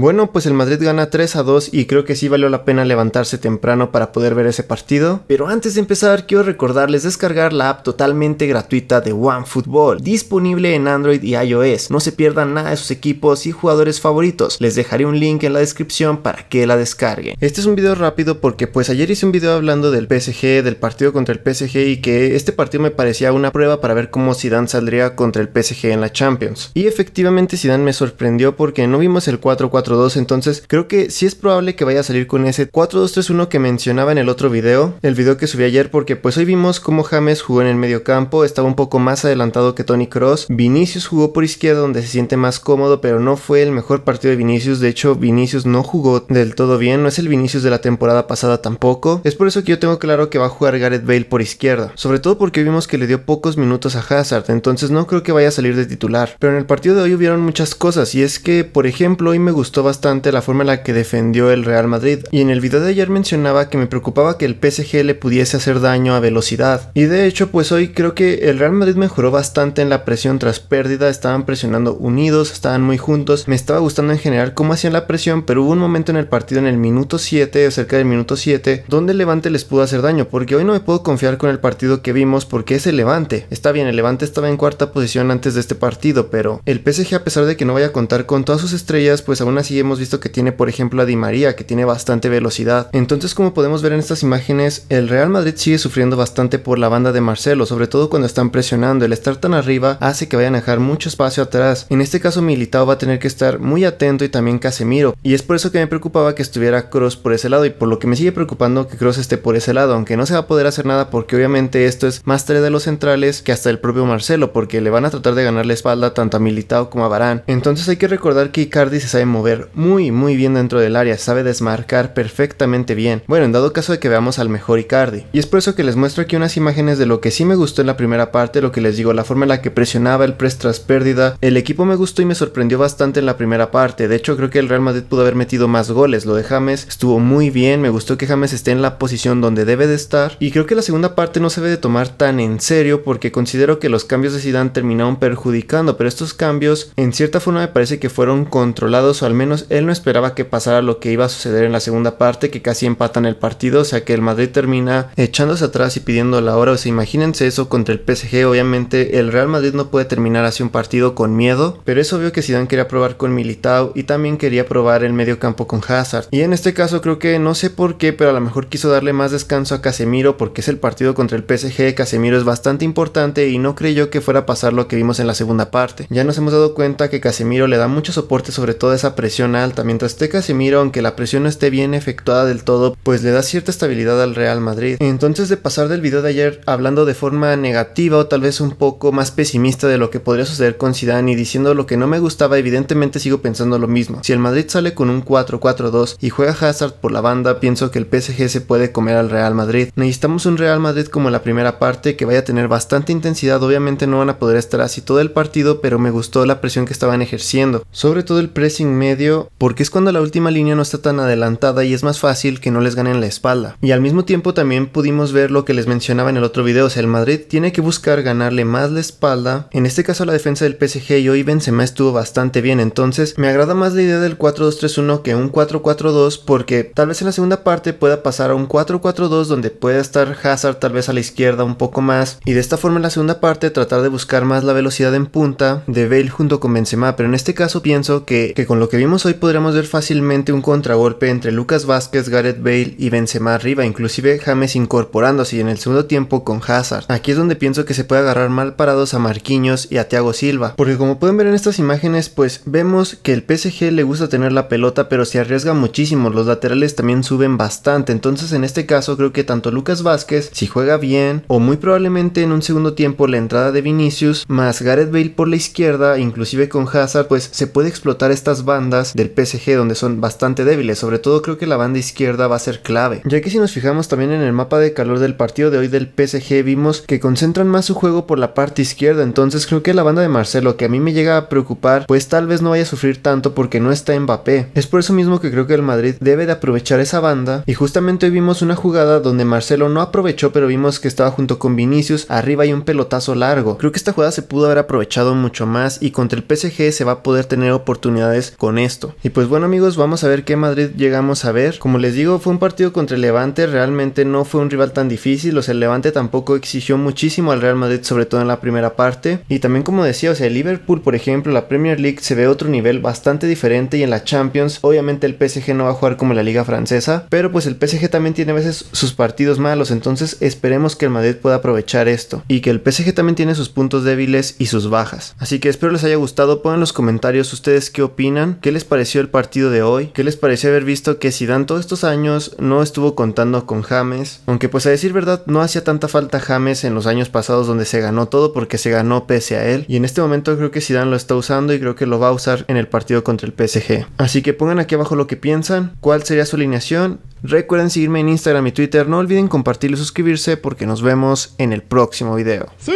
Bueno, pues el Madrid gana 3 a 2 y creo que sí valió la pena levantarse temprano para poder ver ese partido. Pero antes de empezar, quiero recordarles descargar la app totalmente gratuita de OneFootball, disponible en Android y iOS. No se pierdan nada de sus equipos y jugadores favoritos. Les dejaré un link en la descripción para que la descarguen. Este es un video rápido porque pues ayer hice un video hablando del PSG, del partido contra el PSG y que este partido me parecía una prueba para ver cómo Zidane saldría contra el PSG en la Champions. Y efectivamente Zidane me sorprendió porque no vimos el 4-4 2 Entonces, creo que sí es probable que vaya a salir con ese 4-2-3-1 que mencionaba en el otro video, el video que subí ayer, porque pues hoy vimos cómo James jugó en el medio campo, estaba un poco más adelantado que Tony Cross. Vinicius jugó por izquierda, donde se siente más cómodo, pero no fue el mejor partido de Vinicius. De hecho, Vinicius no jugó del todo bien, no es el Vinicius de la temporada pasada tampoco. Es por eso que yo tengo claro que va a jugar Gareth Bale por izquierda, sobre todo porque vimos que le dio pocos minutos a Hazard, entonces no creo que vaya a salir de titular. Pero en el partido de hoy hubieron muchas cosas, y es que, por ejemplo, hoy me gustó bastante la forma en la que defendió el Real Madrid, y en el video de ayer mencionaba que me preocupaba que el PSG le pudiese hacer daño a velocidad, y de hecho pues hoy creo que el Real Madrid mejoró bastante en la presión tras pérdida, estaban presionando unidos, estaban muy juntos, me estaba gustando en general cómo hacían la presión, pero hubo un momento en el partido en el minuto 7, cerca del minuto 7, donde el Levante les pudo hacer daño, porque hoy no me puedo confiar con el partido que vimos porque es el Levante. Está bien, el Levante estaba en cuarta posición antes de este partido, pero el PSG a pesar de que no vaya a contar con todas sus estrellas, pues aún así hemos visto que tiene, por ejemplo, a Di María, que tiene bastante velocidad. Entonces, como podemos ver en estas imágenes, el Real Madrid sigue sufriendo bastante por la banda de Marcelo, sobre todo cuando están presionando. El estar tan arriba hace que vayan a dejar mucho espacio atrás. En este caso, Militao va a tener que estar muy atento y también Casemiro. Y es por eso que me preocupaba que estuviera Cross por ese lado y por lo que me sigue preocupando que Cross esté por ese lado, aunque no se va a poder hacer nada porque obviamente esto es más tarea de los centrales que hasta el propio Marcelo, porque le van a tratar de ganar la espalda tanto a Militao como a Barán. Entonces hay que recordar que Icardi se sabe mover muy muy bien dentro del área, sabe desmarcar perfectamente bien. Bueno, en dado caso de que veamos al mejor Icardi. Y es por eso que les muestro aquí unas imágenes de lo que sí me gustó en la primera parte, lo que les digo, la forma en la que presionaba el press tras pérdida. El equipo me gustó y me sorprendió bastante en la primera parte. De hecho, creo que el Real Madrid pudo haber metido más goles. Lo de James estuvo muy bien, me gustó que James esté en la posición donde debe de estar. Y creo que la segunda parte no se debe de tomar tan en serio porque considero que los cambios de Zidane terminaron perjudicando, pero estos cambios en cierta forma me parece que fueron controlados o al menos menos él no esperaba que pasara lo que iba a suceder en la segunda parte, que casi empatan el partido, o sea que el Madrid termina echándose atrás y pidiendo la hora, o sea, imagínense eso contra el PSG, obviamente el Real Madrid no puede terminar así un partido con miedo, pero es obvio que Zidane quería probar con Militao y también quería probar el medio campo con Hazard. Y en este caso creo que no sé por qué, pero a lo mejor quiso darle más descanso a Casemiro porque es el partido contra el PSG, Casemiro es bastante importante y no creyó que fuera a pasar lo que vimos en la segunda parte. Ya nos hemos dado cuenta que Casemiro le da mucho soporte sobre toda esa presión presión alta, mientras se mira aunque la presión no esté bien efectuada del todo, pues le da cierta estabilidad al Real Madrid. Entonces, de pasar del video de ayer hablando de forma negativa o tal vez un poco más pesimista de lo que podría suceder con Zidane y diciendo lo que no me gustaba, evidentemente sigo pensando lo mismo. Si el Madrid sale con un 4-4-2 y juega Hazard por la banda, pienso que el PSG se puede comer al Real Madrid. Necesitamos un Real Madrid como la primera parte que vaya a tener bastante intensidad, obviamente no van a poder estar así todo el partido, pero me gustó la presión que estaban ejerciendo, sobre todo el pressing medio porque es cuando la última línea no está tan adelantada y es más fácil que no les ganen la espalda. Y al mismo tiempo también pudimos ver lo que les mencionaba en el otro video, o sea, el Madrid tiene que buscar ganarle más la espalda, en este caso la defensa del PSG y hoy Benzema estuvo bastante bien, entonces me agrada más la idea del 4-2-3-1 que un 4-4-2 porque tal vez en la segunda parte pueda pasar a un 4-4-2 donde pueda estar Hazard tal vez a la izquierda un poco más y de esta forma en la segunda parte tratar de buscar más la velocidad en punta de Bale junto con Benzema, pero en este caso pienso que, que con lo que vimos hoy podremos ver fácilmente un contragolpe entre Lucas Vázquez, Gareth Bale y Benzema arriba, inclusive James incorporándose y en el segundo tiempo con Hazard. Aquí es donde pienso que se puede agarrar mal parados a Marquinhos y a Thiago Silva, porque como pueden ver en estas imágenes, pues vemos que el PSG le gusta tener la pelota, pero se arriesga muchísimo, los laterales también suben bastante, entonces en este caso creo que tanto Lucas Vázquez, si juega bien, o muy probablemente en un segundo tiempo la entrada de Vinicius, más Gareth Bale por la izquierda, inclusive con Hazard, pues se puede explotar estas bandas del PSG donde son bastante débiles, sobre todo creo que la banda izquierda va a ser clave, ya que si nos fijamos también en el mapa de calor del partido de hoy del PSG vimos que concentran más su juego por la parte izquierda, entonces creo que la banda de Marcelo que a mí me llega a preocupar, pues tal vez no vaya a sufrir tanto porque no está Mbappé. Es por eso mismo que creo que el Madrid debe de aprovechar esa banda y justamente hoy vimos una jugada donde Marcelo no aprovechó, pero vimos que estaba junto con Vinicius arriba y un pelotazo largo. Creo que esta jugada se pudo haber aprovechado mucho más y contra el PSG se va a poder tener oportunidades con esto. Y pues bueno amigos, vamos a ver qué Madrid llegamos a ver. Como les digo, fue un partido contra el Levante, realmente no fue un rival tan difícil, o sea, el Levante tampoco exigió muchísimo al Real Madrid, sobre todo en la primera parte. Y también como decía, o sea, el Liverpool, por ejemplo, la Premier League se ve otro nivel bastante diferente y en la Champions, obviamente el PSG no va a jugar como la liga francesa, pero pues el PSG también tiene a veces sus partidos malos, entonces esperemos que el Madrid pueda aprovechar esto y que el PSG también tiene sus puntos débiles y sus bajas. Así que espero les haya gustado, pongan en los comentarios ustedes qué opinan, qué les pareció el partido de hoy? ¿Qué les pareció haber visto que Zidane todos estos años no estuvo contando con James? Aunque pues a decir verdad no hacía tanta falta James en los años pasados donde se ganó todo porque se ganó pese a él. Y en este momento creo que Zidane lo está usando y creo que lo va a usar en el partido contra el PSG. Así que pongan aquí abajo lo que piensan, cuál sería su alineación. Recuerden seguirme en Instagram y Twitter, no olviden compartir y suscribirse porque nos vemos en el próximo video. ¡Sí!